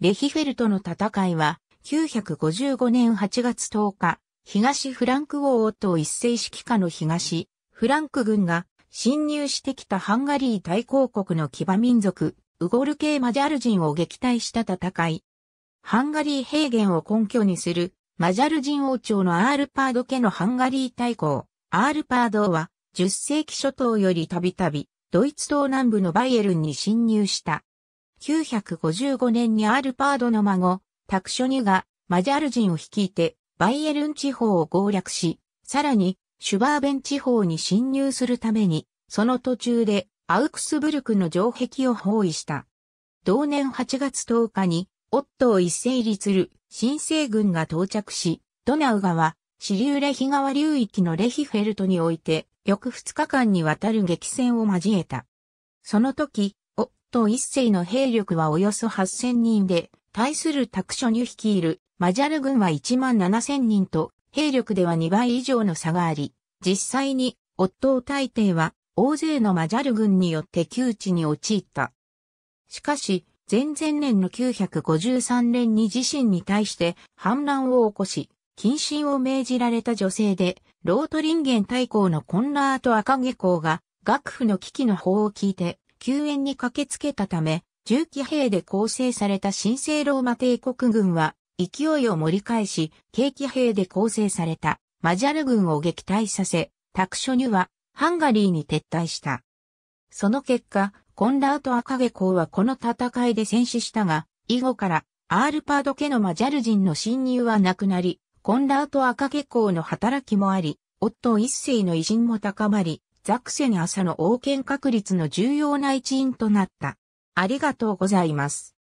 レヒフェルトの戦いは、955年8月10日、東フランク王と一世指揮下の東、フランク軍が侵入してきたハンガリー大公国の騎馬民族、ウゴル系マジャル人を撃退した戦い。ハンガリー平原を根拠にする、マジャル人王朝のアールパード家のハンガリー大公、アールパードは、10世紀初頭よりたびたび、ドイツ東南部のバイエルンに侵入した。9 5 5年にアルパードの孫、タクショニュがマジャル人を率いてバイエルン地方を攻略し、さらにシュバーベン地方に侵入するために、その途中でアウクスブルクの城壁を包囲した。同年8月10日に、オットを一斉立る新政軍が到着し、ドナウ川、支流レヒ川流域のレヒフェルトにおいて、翌2日間にわたる激戦を交えた。その時、党一世の兵力はおよそ8000人で、対するタ所に率いるマジャル軍は1万7000人と、兵力では2倍以上の差があり、実際に、夫を大帝は、大勢のマジャル軍によって窮地に陥った。しかし、前々年の953年に自身に対して反乱を起こし、謹慎を命じられた女性で、ロートリンゲン大公のコンラート赤下公が、幕府の危機の法を聞いて、救援に駆けつけたため、重機兵で構成された神聖ローマ帝国軍は、勢いを盛り返し、軽機兵で構成されたマジャル軍を撃退させ、タクショニュはハンガリーに撤退した。その結果、コンラート・赤毛公はこの戦いで戦死したが、以後からアールパード家のマジャル人の侵入はなくなり、コンラート・赤毛公の働きもあり、夫一世の偉人も高まり、ザクセン朝の王権確立の重要な一員となった。ありがとうございます。